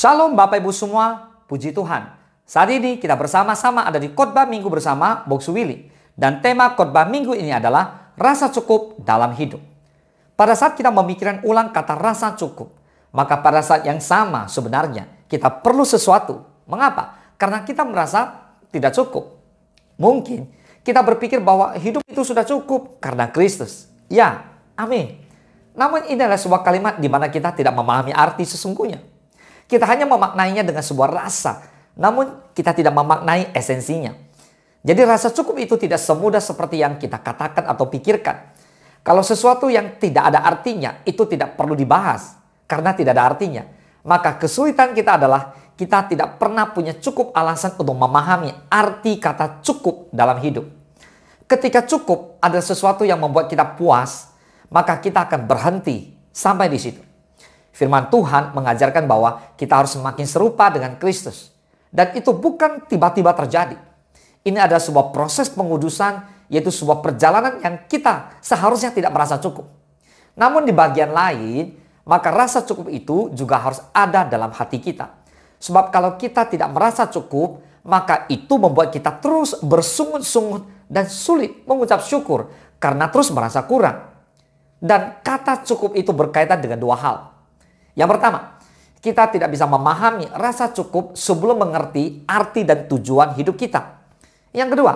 Shalom Bapak Ibu semua, puji Tuhan. Saat ini kita bersama-sama ada di khotbah minggu bersama Box Willy. Dan tema khotbah minggu ini adalah rasa cukup dalam hidup. Pada saat kita memikirkan ulang kata rasa cukup, maka pada saat yang sama sebenarnya kita perlu sesuatu. Mengapa? Karena kita merasa tidak cukup. Mungkin kita berpikir bahwa hidup itu sudah cukup karena Kristus. Ya, amin. Namun ini adalah sebuah kalimat di mana kita tidak memahami arti sesungguhnya. Kita hanya memaknainya dengan sebuah rasa, namun kita tidak memaknai esensinya. Jadi rasa cukup itu tidak semudah seperti yang kita katakan atau pikirkan. Kalau sesuatu yang tidak ada artinya itu tidak perlu dibahas karena tidak ada artinya. Maka kesulitan kita adalah kita tidak pernah punya cukup alasan untuk memahami arti kata cukup dalam hidup. Ketika cukup ada sesuatu yang membuat kita puas, maka kita akan berhenti sampai di situ. Firman Tuhan mengajarkan bahwa kita harus semakin serupa dengan Kristus. Dan itu bukan tiba-tiba terjadi. Ini adalah sebuah proses pengudusan, yaitu sebuah perjalanan yang kita seharusnya tidak merasa cukup. Namun di bagian lain, maka rasa cukup itu juga harus ada dalam hati kita. Sebab kalau kita tidak merasa cukup, maka itu membuat kita terus bersungut-sungut dan sulit mengucap syukur karena terus merasa kurang. Dan kata cukup itu berkaitan dengan dua hal yang pertama, kita tidak bisa memahami rasa cukup sebelum mengerti arti dan tujuan hidup kita. Yang kedua,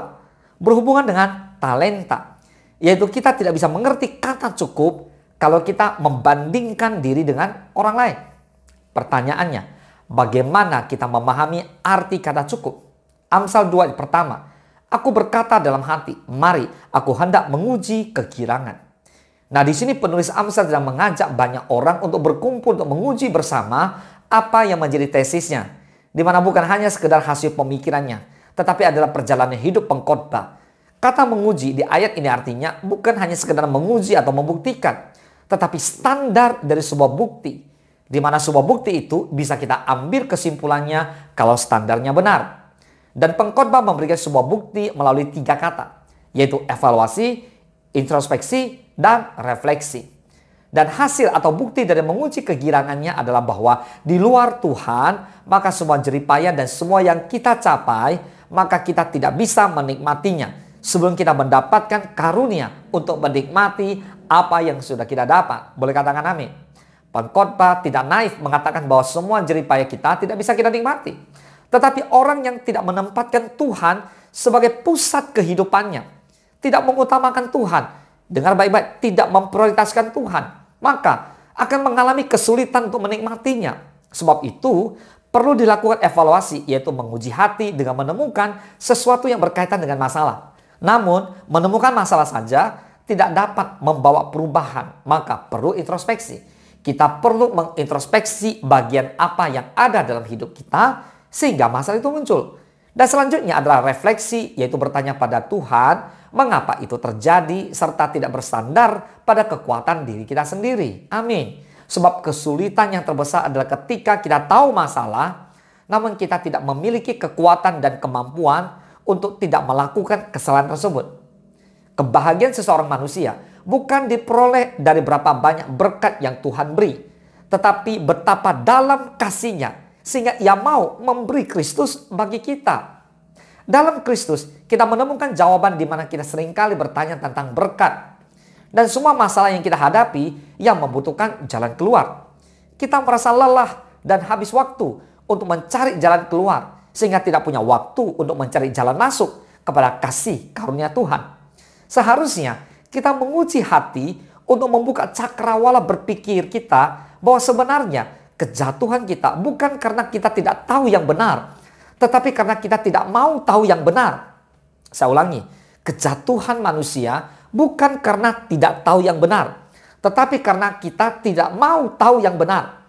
berhubungan dengan talenta, yaitu kita tidak bisa mengerti kata cukup kalau kita membandingkan diri dengan orang lain. Pertanyaannya, bagaimana kita memahami arti kata cukup? Amsal 2 pertama, aku berkata dalam hati, mari aku hendak menguji kegirangan. Nah, di sini penulis Amsal sedang mengajak banyak orang untuk berkumpul untuk menguji bersama apa yang menjadi tesisnya. Di mana bukan hanya sekedar hasil pemikirannya, tetapi adalah perjalanan hidup pengkhotbah. Kata menguji di ayat ini artinya bukan hanya sekedar menguji atau membuktikan, tetapi standar dari sebuah bukti. Di mana sebuah bukti itu bisa kita ambil kesimpulannya kalau standarnya benar. Dan pengkhotbah memberikan sebuah bukti melalui tiga kata, yaitu evaluasi, introspeksi, dan refleksi. Dan hasil atau bukti dari menguji kegirangannya adalah bahwa di luar Tuhan, maka semua jeripaya dan semua yang kita capai, maka kita tidak bisa menikmatinya sebelum kita mendapatkan karunia untuk menikmati apa yang sudah kita dapat. Boleh katakan amin. Pengkhotbah tidak naif mengatakan bahwa semua jeripaya kita tidak bisa kita nikmati. Tetapi orang yang tidak menempatkan Tuhan sebagai pusat kehidupannya, tidak mengutamakan Tuhan, dengar baik-baik, tidak memprioritaskan Tuhan, maka akan mengalami kesulitan untuk menikmatinya. Sebab itu, perlu dilakukan evaluasi, yaitu menguji hati dengan menemukan sesuatu yang berkaitan dengan masalah. Namun, menemukan masalah saja tidak dapat membawa perubahan, maka perlu introspeksi. Kita perlu mengintrospeksi bagian apa yang ada dalam hidup kita sehingga masalah itu muncul. Dan selanjutnya adalah refleksi, yaitu bertanya pada Tuhan mengapa itu terjadi serta tidak bersandar pada kekuatan diri kita sendiri. Amin. Sebab kesulitan yang terbesar adalah ketika kita tahu masalah namun kita tidak memiliki kekuatan dan kemampuan untuk tidak melakukan kesalahan tersebut. Kebahagiaan seseorang manusia bukan diperoleh dari berapa banyak berkat yang Tuhan beri, tetapi betapa dalam kasihnya sehingga ia mau memberi Kristus bagi kita dalam Kristus, kita menemukan jawaban di mana kita seringkali bertanya tentang berkat dan semua masalah yang kita hadapi yang membutuhkan jalan keluar. Kita merasa lelah dan habis waktu untuk mencari jalan keluar sehingga tidak punya waktu untuk mencari jalan masuk kepada kasih karunia Tuhan. Seharusnya kita menguji hati untuk membuka cakrawala berpikir kita bahwa sebenarnya kejatuhan kita bukan karena kita tidak tahu yang benar, tetapi karena kita tidak mau tahu yang benar. Saya ulangi, kejatuhan manusia bukan karena tidak tahu yang benar, tetapi karena kita tidak mau tahu yang benar.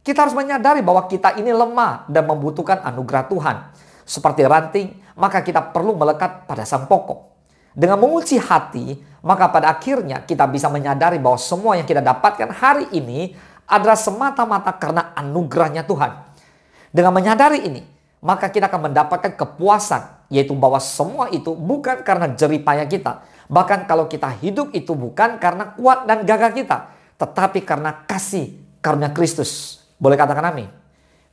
Kita harus menyadari bahwa kita ini lemah dan membutuhkan anugerah Tuhan. Seperti ranting, maka kita perlu melekat pada sang pokok. Dengan mengunci hati, maka pada akhirnya kita bisa menyadari bahwa semua yang kita dapatkan hari ini adalah semata-mata karena anugerahnya Tuhan. Dengan menyadari ini, maka kita akan mendapatkan kepuasan, yaitu bahwa semua itu bukan karena jeripaya kita. Bahkan kalau kita hidup itu bukan karena kuat dan gagah kita, tetapi karena kasih karena Kristus. Boleh katakan amin.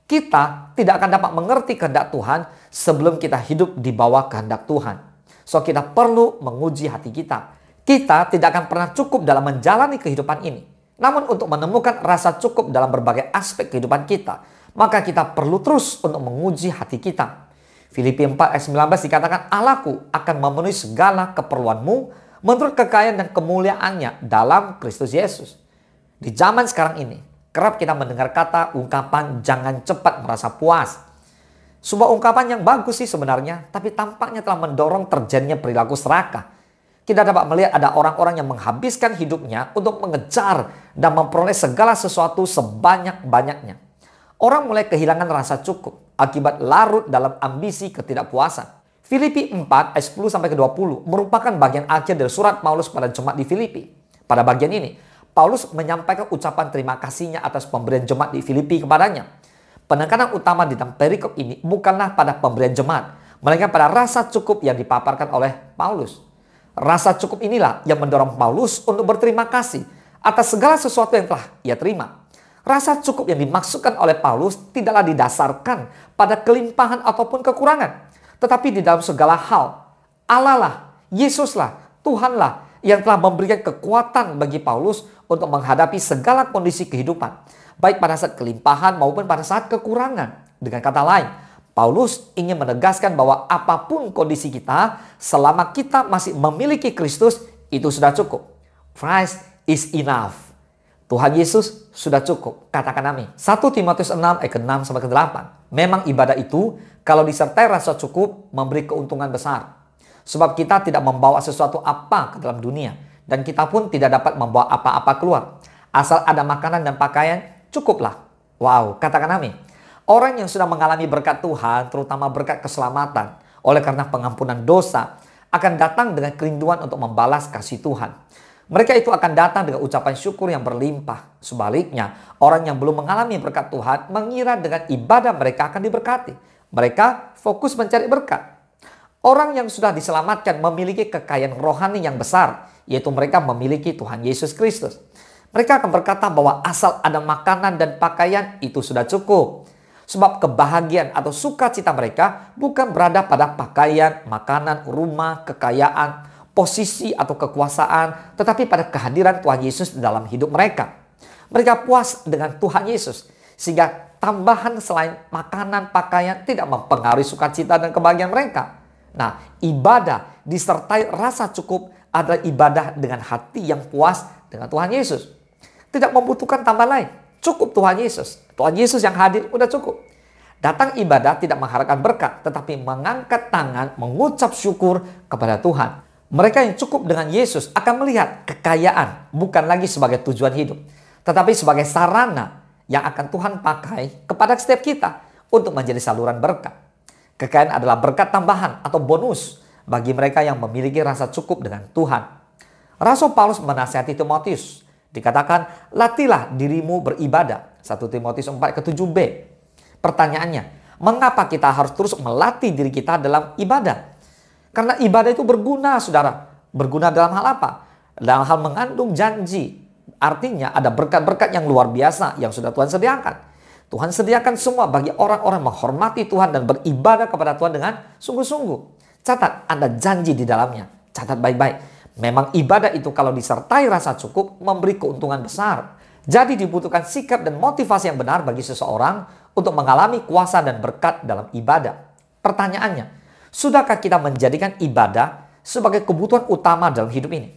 Kita tidak akan dapat mengerti kehendak Tuhan sebelum kita hidup di bawah kehendak Tuhan. So kita perlu menguji hati kita. Kita tidak akan pernah cukup dalam menjalani kehidupan ini. Namun untuk menemukan rasa cukup dalam berbagai aspek kehidupan kita, maka kita perlu terus untuk menguji hati kita. Filipi 4 ayat 19 dikatakan Allahku akan memenuhi segala keperluanmu menurut kekayaan dan kemuliaannya dalam Kristus Yesus. Di zaman sekarang ini, kerap kita mendengar kata ungkapan jangan cepat merasa puas. Sebuah ungkapan yang bagus sih sebenarnya, tapi tampaknya telah mendorong terjadinya perilaku serakah kita dapat melihat ada orang-orang yang menghabiskan hidupnya untuk mengejar dan memperoleh segala sesuatu sebanyak-banyaknya. Orang mulai kehilangan rasa cukup akibat larut dalam ambisi ketidakpuasan. Filipi 4 ayat 10 sampai ke 20 merupakan bagian akhir dari surat Paulus pada jemaat di Filipi. Pada bagian ini, Paulus menyampaikan ucapan terima kasihnya atas pemberian jemaat di Filipi kepadanya. Penekanan utama di dalam perikop ini bukanlah pada pemberian jemaat, melainkan pada rasa cukup yang dipaparkan oleh Paulus. Rasa cukup inilah yang mendorong Paulus untuk berterima kasih atas segala sesuatu yang telah ia terima. Rasa cukup yang dimaksudkan oleh Paulus tidaklah didasarkan pada kelimpahan ataupun kekurangan, tetapi di dalam segala hal, Allah lah, Yesuslah, Tuhanlah yang telah memberikan kekuatan bagi Paulus untuk menghadapi segala kondisi kehidupan, baik pada saat kelimpahan maupun pada saat kekurangan. Dengan kata lain, Paulus ingin menegaskan bahwa apapun kondisi kita, selama kita masih memiliki Kristus, itu sudah cukup. Christ is enough. Tuhan Yesus sudah cukup, katakan amin. 1 Timotius 6 ayat 6 sampai ke-8. Memang ibadah itu kalau disertai rasa cukup memberi keuntungan besar. Sebab kita tidak membawa sesuatu apa ke dalam dunia dan kita pun tidak dapat membawa apa-apa keluar. Asal ada makanan dan pakaian, cukuplah. Wow, katakan amin. Orang yang sudah mengalami berkat Tuhan, terutama berkat keselamatan, oleh karena pengampunan dosa, akan datang dengan kerinduan untuk membalas kasih Tuhan. Mereka itu akan datang dengan ucapan syukur yang berlimpah. Sebaliknya, orang yang belum mengalami berkat Tuhan mengira dengan ibadah mereka akan diberkati. Mereka fokus mencari berkat. Orang yang sudah diselamatkan memiliki kekayaan rohani yang besar, yaitu mereka memiliki Tuhan Yesus Kristus. Mereka akan berkata bahwa asal ada makanan dan pakaian itu sudah cukup. Sebab kebahagiaan atau sukacita mereka bukan berada pada pakaian, makanan, rumah, kekayaan, posisi atau kekuasaan, tetapi pada kehadiran Tuhan Yesus dalam hidup mereka. Mereka puas dengan Tuhan Yesus, sehingga tambahan selain makanan, pakaian tidak mempengaruhi sukacita dan kebahagiaan mereka. Nah, ibadah disertai rasa cukup adalah ibadah dengan hati yang puas dengan Tuhan Yesus. Tidak membutuhkan tambahan lain, cukup Tuhan Yesus. Tuhan Yesus yang hadir udah cukup. Datang ibadah tidak mengharapkan berkat, tetapi mengangkat tangan, mengucap syukur kepada Tuhan. Mereka yang cukup dengan Yesus akan melihat kekayaan bukan lagi sebagai tujuan hidup, tetapi sebagai sarana yang akan Tuhan pakai kepada setiap kita untuk menjadi saluran berkat. Kekayaan adalah berkat tambahan atau bonus bagi mereka yang memiliki rasa cukup dengan Tuhan. Rasul Paulus menasihati Timotius, dikatakan latilah dirimu beribadah. 1 Timotius 4 ke 7b. Pertanyaannya, mengapa kita harus terus melatih diri kita dalam ibadah? Karena ibadah itu berguna, saudara. Berguna dalam hal apa? Dalam hal mengandung janji. Artinya ada berkat-berkat yang luar biasa yang sudah Tuhan sediakan. Tuhan sediakan semua bagi orang-orang menghormati Tuhan dan beribadah kepada Tuhan dengan sungguh-sungguh. Catat, ada janji di dalamnya. Catat baik-baik. Memang ibadah itu kalau disertai rasa cukup memberi keuntungan besar. Jadi dibutuhkan sikap dan motivasi yang benar bagi seseorang untuk mengalami kuasa dan berkat dalam ibadah. Pertanyaannya, Sudahkah kita menjadikan ibadah sebagai kebutuhan utama dalam hidup ini?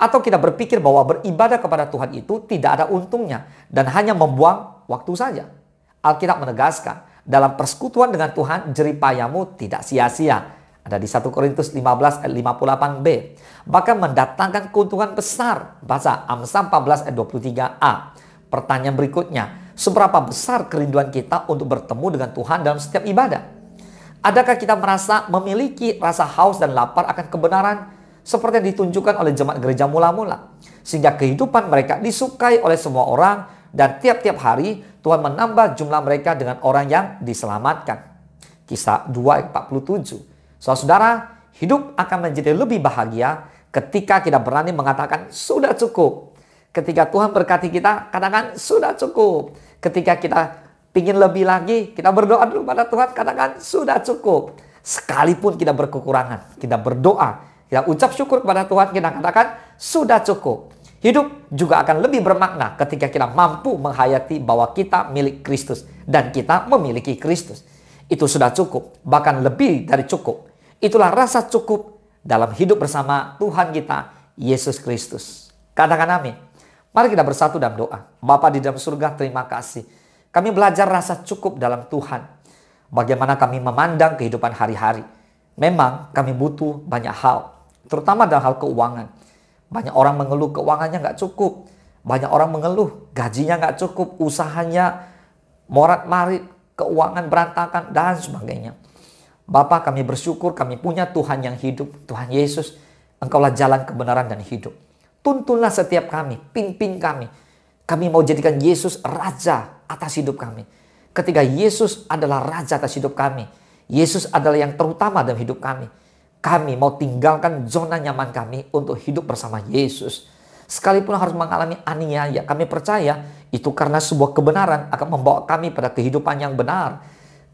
Atau kita berpikir bahwa beribadah kepada Tuhan itu tidak ada untungnya dan hanya membuang waktu saja? Alkitab menegaskan, dalam persekutuan dengan Tuhan jeripayamu tidak sia-sia. Ada di 1 Korintus 15 ayat 58b. Bahkan mendatangkan keuntungan besar. Baca Amsal 14 ayat 23a. Pertanyaan berikutnya, seberapa besar kerinduan kita untuk bertemu dengan Tuhan dalam setiap ibadah? Adakah kita merasa memiliki rasa haus dan lapar akan kebenaran seperti yang ditunjukkan oleh jemaat gereja mula-mula? Sehingga kehidupan mereka disukai oleh semua orang dan tiap-tiap hari Tuhan menambah jumlah mereka dengan orang yang diselamatkan. Kisah 2:47. Saudara-saudara, hidup akan menjadi lebih bahagia ketika kita berani mengatakan sudah cukup. Ketika Tuhan berkati kita, katakan sudah cukup. Ketika kita pingin lebih lagi, kita berdoa dulu pada Tuhan, katakan sudah cukup. Sekalipun kita berkekurangan, kita berdoa, kita ucap syukur kepada Tuhan, kita katakan sudah cukup. Hidup juga akan lebih bermakna ketika kita mampu menghayati bahwa kita milik Kristus dan kita memiliki Kristus. Itu sudah cukup, bahkan lebih dari cukup. Itulah rasa cukup dalam hidup bersama Tuhan kita, Yesus Kristus. Katakan amin. Mari kita bersatu dalam doa. Bapa di dalam surga, terima kasih kami belajar rasa cukup dalam Tuhan. Bagaimana kami memandang kehidupan hari-hari. Memang kami butuh banyak hal, terutama dalam hal keuangan. Banyak orang mengeluh keuangannya nggak cukup. Banyak orang mengeluh gajinya nggak cukup, usahanya morat marit, keuangan berantakan, dan sebagainya. Bapak kami bersyukur kami punya Tuhan yang hidup, Tuhan Yesus. Engkaulah jalan kebenaran dan hidup. Tuntunlah setiap kami, pimpin kami, kami mau jadikan Yesus raja atas hidup kami. Ketika Yesus adalah raja atas hidup kami, Yesus adalah yang terutama dalam hidup kami. Kami mau tinggalkan zona nyaman kami untuk hidup bersama Yesus. Sekalipun harus mengalami aniaya, kami percaya itu karena sebuah kebenaran akan membawa kami pada kehidupan yang benar.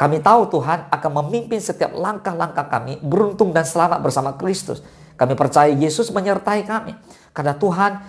Kami tahu Tuhan akan memimpin setiap langkah-langkah kami beruntung dan selamat bersama Kristus. Kami percaya Yesus menyertai kami. Karena Tuhan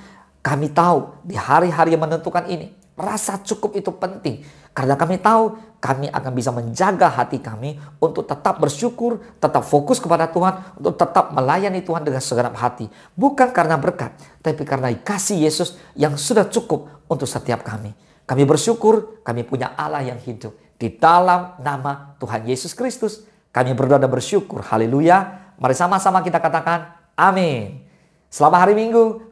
kami tahu di hari-hari yang menentukan ini, rasa cukup itu penting. Karena kami tahu kami akan bisa menjaga hati kami untuk tetap bersyukur, tetap fokus kepada Tuhan, untuk tetap melayani Tuhan dengan segenap hati. Bukan karena berkat, tapi karena kasih Yesus yang sudah cukup untuk setiap kami. Kami bersyukur kami punya Allah yang hidup. Di dalam nama Tuhan Yesus Kristus, kami berdoa dan bersyukur. Haleluya. Mari sama-sama kita katakan amin. Selamat hari Minggu.